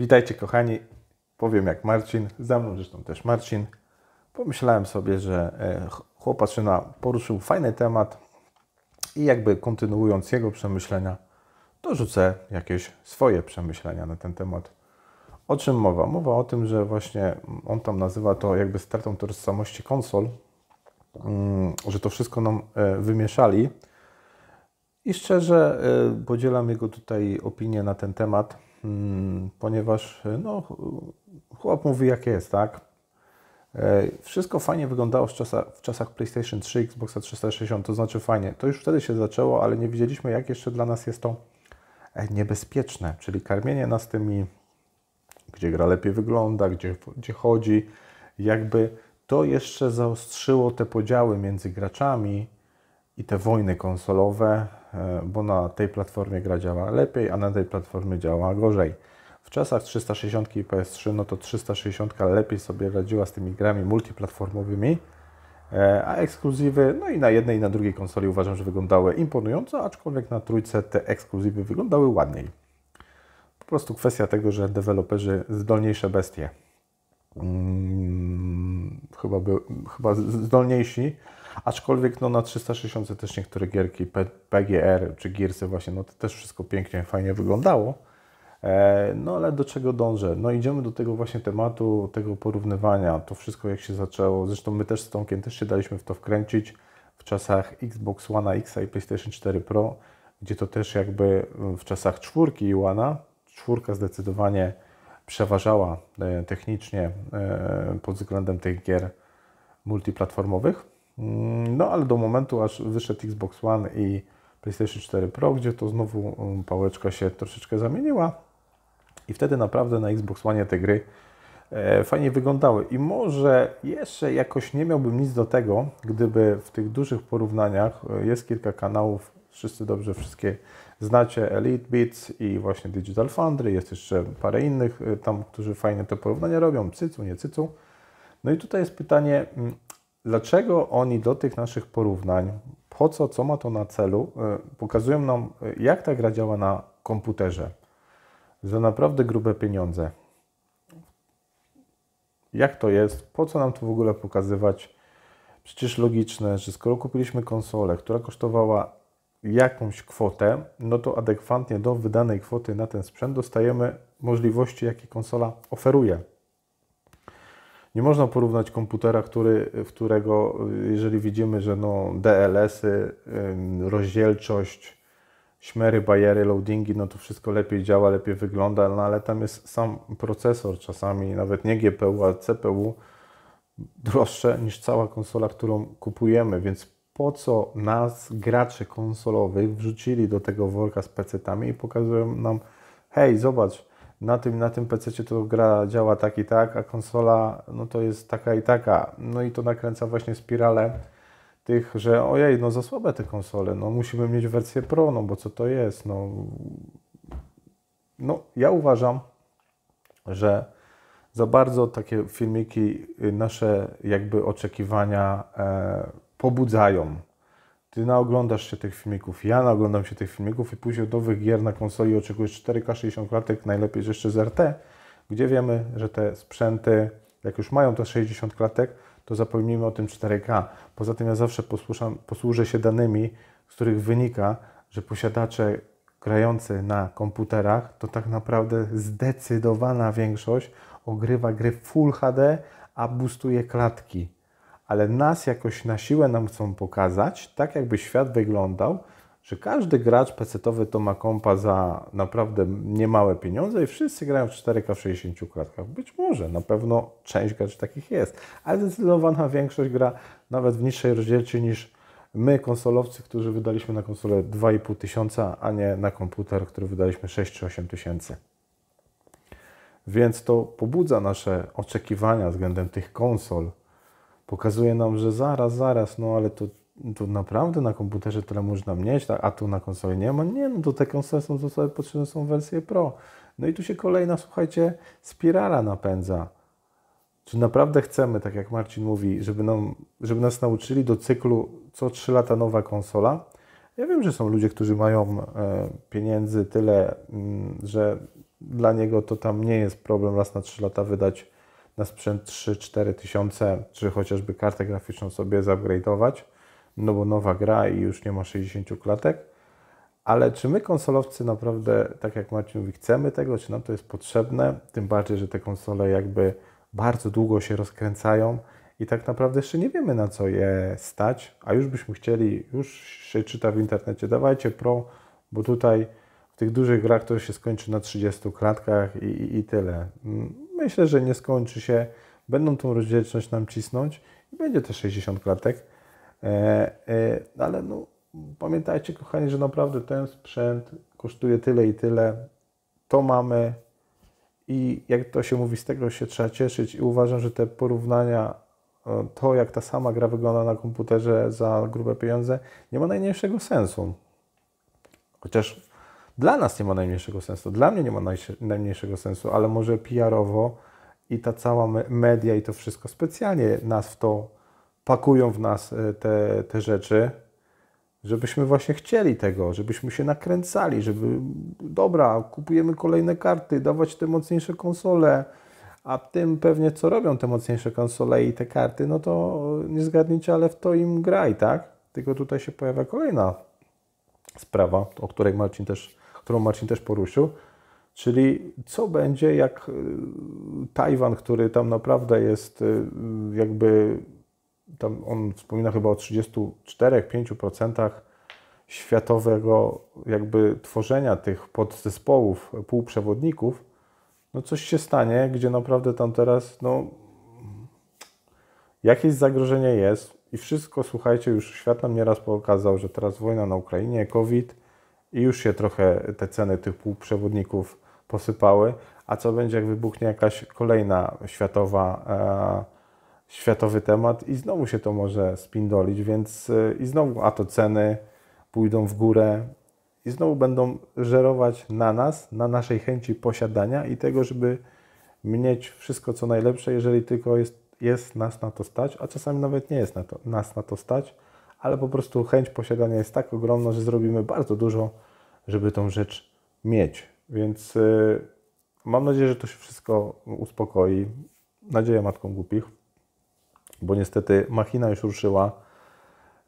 Witajcie kochani, powiem jak Marcin, za mną zresztą też Marcin. Pomyślałem sobie, że e, chłopaczyna poruszył fajny temat i jakby kontynuując jego przemyślenia, dorzucę jakieś swoje przemyślenia na ten temat. O czym mowa? Mowa o tym, że właśnie on tam nazywa to jakby stratą tożsamości konsol, mm, że to wszystko nam e, wymieszali. I szczerze e, podzielam jego tutaj opinię na ten temat Mm, ponieważ e, no, chłop mówi jak jest, tak? E, wszystko fajnie wyglądało w czasach, w czasach PlayStation 3, Xboxa 360, to znaczy fajnie. To już wtedy się zaczęło, ale nie widzieliśmy, jak jeszcze dla nas jest to e, niebezpieczne, czyli karmienie nas tymi, gdzie gra lepiej wygląda, gdzie, gdzie chodzi, jakby to jeszcze zaostrzyło te podziały między graczami i te wojny konsolowe, E, bo na tej platformie gra działa lepiej, a na tej platformie działa gorzej. W czasach 360 i PS3, no to 360 lepiej sobie radziła z tymi grami multiplatformowymi, e, a ekskluzywy, no i na jednej i na drugiej konsoli uważam, że wyglądały imponująco, aczkolwiek na trójce te ekskluzywy wyglądały ładniej. Po prostu kwestia tego, że deweloperzy zdolniejsze bestie, hmm, chyba, by, chyba zdolniejsi, Aczkolwiek no, na 360 też niektóre gierki, PGR czy Gearsy właśnie, no to też wszystko pięknie, fajnie wyglądało. E, no ale do czego dążę? No idziemy do tego właśnie tematu, tego porównywania, to wszystko jak się zaczęło. Zresztą my też z Tomkiem też się daliśmy w to wkręcić w czasach Xbox One X i PlayStation 4 Pro, gdzie to też jakby w czasach czwórki i One, czwórka zdecydowanie przeważała e, technicznie e, pod względem tych gier multiplatformowych. Mm, no ale do momentu, aż wyszedł Xbox One i PlayStation 4 Pro, gdzie to znowu um, pałeczka się troszeczkę zamieniła i wtedy naprawdę na Xbox One te gry e, fajnie wyglądały. I może jeszcze jakoś nie miałbym nic do tego, gdyby w tych dużych porównaniach e, jest kilka kanałów, wszyscy dobrze wszystkie znacie, Elite Beats i właśnie Digital Foundry, jest jeszcze parę innych e, tam, którzy fajnie te porównania robią, cycu, nie cycu. No i tutaj jest pytanie, mm, dlaczego oni do tych naszych porównań, po co, co ma to na celu, e, pokazują nam, e, jak ta gra działa na komputerze za naprawdę grube pieniądze. Jak to jest? Po co nam to w ogóle pokazywać? Przecież logiczne, że skoro kupiliśmy konsolę, która kosztowała jakąś kwotę, no to adekwatnie do wydanej kwoty na ten sprzęt dostajemy możliwości, jakie konsola oferuje. Nie można porównać komputera, który, w którego, jeżeli widzimy, że no DLS-y, rozdzielczość, śmery, bariery, loadingi, no to wszystko lepiej działa, lepiej wygląda, no ale tam jest sam procesor czasami, nawet nie GPU, ale CPU, droższe niż cała konsola, którą kupujemy, więc po co nas, graczy konsolowych, wrzucili do tego worka z pecetami i pokazują nam, hej, zobacz, na tym na tym PC to gra działa tak i tak, a konsola no to jest taka i taka. No i to nakręca właśnie spiralę tych, że ojej, no za słabe te konsole, no musimy mieć wersję Pro, no bo co to jest, no. No, ja uważam, że za bardzo takie filmiki y, nasze jakby oczekiwania e, pobudzają. Ty naoglądasz się tych filmików, ja naoglądam się tych filmików i później nowych gier na konsoli oczekujesz 4K 60 klatek, najlepiej jeszcze z RT, gdzie wiemy, że te sprzęty, jak już mają te 60 klatek, to zapomnijmy o tym 4K. Poza tym ja zawsze posłuszam, posłużę się danymi, z których wynika, że posiadacze grający na komputerach, to tak naprawdę zdecydowana większość ogrywa gry Full HD, a boostuje klatki ale nas jakoś na siłę nam chcą pokazać, tak jakby świat wyglądał, że każdy gracz pecetowy to ma kompa za naprawdę niemałe pieniądze i wszyscy grają w 4K w 60 klatkach. Być może, na pewno część graczy takich jest, ale zdecydowana większość gra nawet w niższej rozdzielczości niż my, konsolowcy, którzy wydaliśmy na konsolę 2,5 tysiąca, a nie na komputer, który wydaliśmy 6 czy 8 tysięcy. Więc to pobudza nasze oczekiwania względem tych konsol, pokazuje nam, że zaraz, zaraz, no ale to, to naprawdę na komputerze tyle można mieć, tak? a tu na konsoli nie ma. Nie, no to te konsole są sobie potrzebne, są wersje Pro. No i tu się kolejna, słuchajcie, spirala napędza. Czy naprawdę chcemy, tak jak Marcin mówi, żeby, nam, żeby nas nauczyli do cyklu co 3 lata nowa konsola? Ja wiem, że są ludzie, którzy mają e, pieniędzy tyle, mm, że dla niego to tam nie jest problem raz na 3 lata wydać na sprzęt 3-4 tysiące, czy chociażby kartę graficzną sobie zupgrade'ować, no bo nowa gra i już nie ma 60 klatek. Ale czy my konsolowcy naprawdę, tak jak Marcin mówi, chcemy tego, czy nam to jest potrzebne? Tym bardziej, że te konsole jakby bardzo długo się rozkręcają i tak naprawdę jeszcze nie wiemy na co je stać, a już byśmy chcieli, już się czyta w internecie, dawajcie pro, bo tutaj w tych dużych grach to się skończy na 30 klatkach i, i, i tyle. Mm. Myślę, że nie skończy się. Będą tą rozdzielczość nam cisnąć i będzie też 60 klatek. E, e, no ale no, pamiętajcie, kochani, że naprawdę ten sprzęt kosztuje tyle i tyle. To mamy i jak to się mówi, z tego się trzeba cieszyć. I uważam, że te porównania, e, to jak ta sama gra wygląda na komputerze za grube pieniądze, nie ma najmniejszego sensu. Chociaż dla nas nie ma najmniejszego sensu, dla mnie nie ma najmniejszego sensu, ale może PR-owo i ta cała media i to wszystko specjalnie nas w to pakują w nas e, te, te rzeczy, żebyśmy właśnie chcieli tego, żebyśmy się nakręcali, żeby dobra, kupujemy kolejne karty, dawać te mocniejsze konsole, a tym pewnie co robią te mocniejsze konsole i te karty, no to nie zgadnijcie, ale w to im graj, tak? Tylko tutaj się pojawia kolejna sprawa, o której Marcin też którą Marcin też poruszył, czyli co będzie, jak y, Tajwan, który tam naprawdę jest y, jakby, tam on wspomina chyba o 34-5% światowego jakby tworzenia tych podzespołów półprzewodników, no coś się stanie, gdzie naprawdę tam teraz, no jakieś zagrożenie jest i wszystko, słuchajcie, już świat nam nieraz pokazał, że teraz wojna na Ukrainie, COVID, i już się trochę te ceny tych półprzewodników posypały, a co będzie, jak wybuchnie jakaś kolejna światowa, e, światowy temat i znowu się to może spindolić, więc e, i znowu, a to ceny pójdą w górę i znowu będą żerować na nas, na naszej chęci posiadania i tego, żeby mieć wszystko co najlepsze, jeżeli tylko jest, jest nas na to stać, a czasami nawet nie jest na to, nas na to stać ale po prostu chęć posiadania jest tak ogromna, że zrobimy bardzo dużo, żeby tą rzecz mieć. Więc yy, mam nadzieję, że to się wszystko uspokoi. Nadzieję matką głupich, bo niestety machina już ruszyła.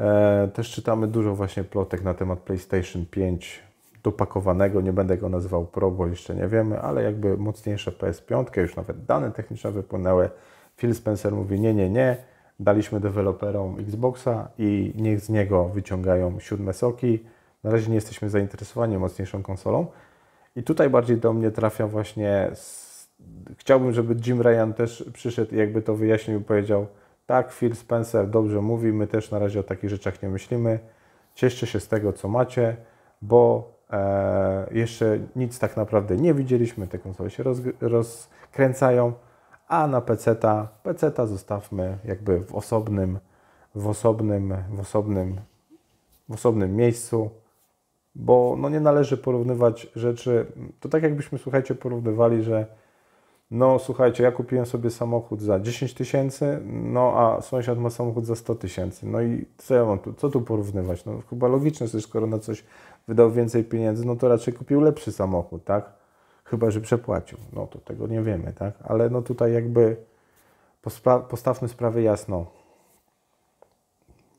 E, też czytamy dużo właśnie plotek na temat PlayStation 5 dopakowanego. Nie będę go nazywał Pro, bo jeszcze nie wiemy, ale jakby mocniejsze PS5, już nawet dane techniczne wypłynęły. Phil Spencer mówi nie, nie, nie daliśmy deweloperom Xboxa i niech z niego wyciągają siódme soki. Na razie nie jesteśmy zainteresowani mocniejszą konsolą. I tutaj bardziej do mnie trafia właśnie. Z... Chciałbym, żeby Jim Ryan też przyszedł i jakby to wyjaśnił i powiedział: Tak, Phil Spencer dobrze mówi, my też na razie o takich rzeczach nie myślimy. Cieszcie się z tego, co macie, bo e, jeszcze nic tak naprawdę nie widzieliśmy. Te konsole się roz... rozkręcają a na PC-ta, PC-ta zostawmy jakby w osobnym, w osobnym, w osobnym, w osobnym miejscu, bo no nie należy porównywać rzeczy, to tak jakbyśmy, słuchajcie, porównywali, że no słuchajcie, ja kupiłem sobie samochód za 10 tysięcy, no a sąsiad ma samochód za 100 tysięcy, no i co ja mam tu, co tu porównywać? No chyba logiczne, że skoro na coś wydał więcej pieniędzy, no to raczej kupił lepszy samochód, tak? Chyba, że przepłacił. No to tego nie wiemy, tak? Ale no tutaj jakby postawmy sprawę jasno.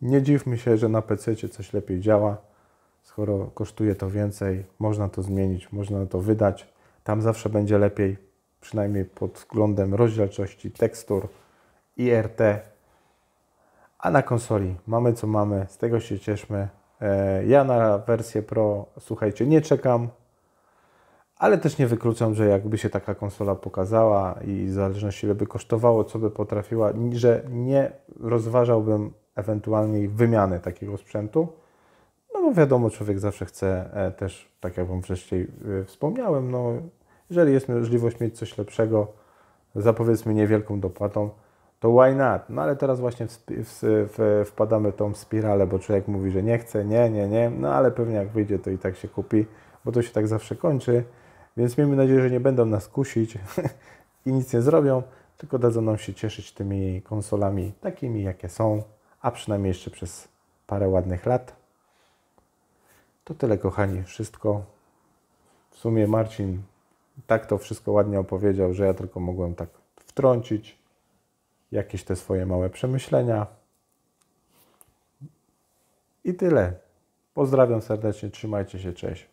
Nie dziwmy się, że na PC coś lepiej działa. Skoro kosztuje to więcej, można to zmienić, można to wydać. Tam zawsze będzie lepiej, przynajmniej pod względem rozdzielczości, tekstur, IRT. A na konsoli mamy co mamy, z tego się cieszmy. E, ja na wersję Pro, słuchajcie, nie czekam ale też nie wykluczam, że jakby się taka konsola pokazała i w zależności ile by kosztowało, co by potrafiła, że nie rozważałbym ewentualnie wymiany takiego sprzętu, no bo wiadomo, człowiek zawsze chce e, też, tak jak Wam wcześniej e, wspomniałem, no jeżeli jest możliwość mieć coś lepszego, za powiedzmy niewielką dopłatą, to why not? No ale teraz właśnie w, w, w, wpadamy tą spiralę, bo człowiek mówi, że nie chce, nie, nie, nie, no ale pewnie jak wyjdzie, to i tak się kupi, bo to się tak zawsze kończy. Więc miejmy nadzieję, że nie będą nas kusić i nic nie zrobią, tylko dadzą nam się cieszyć tymi konsolami takimi, jakie są, a przynajmniej jeszcze przez parę ładnych lat. To tyle, kochani, wszystko. W sumie Marcin tak to wszystko ładnie opowiedział, że ja tylko mogłem tak wtrącić jakieś te swoje małe przemyślenia. I tyle. Pozdrawiam serdecznie, trzymajcie się, cześć.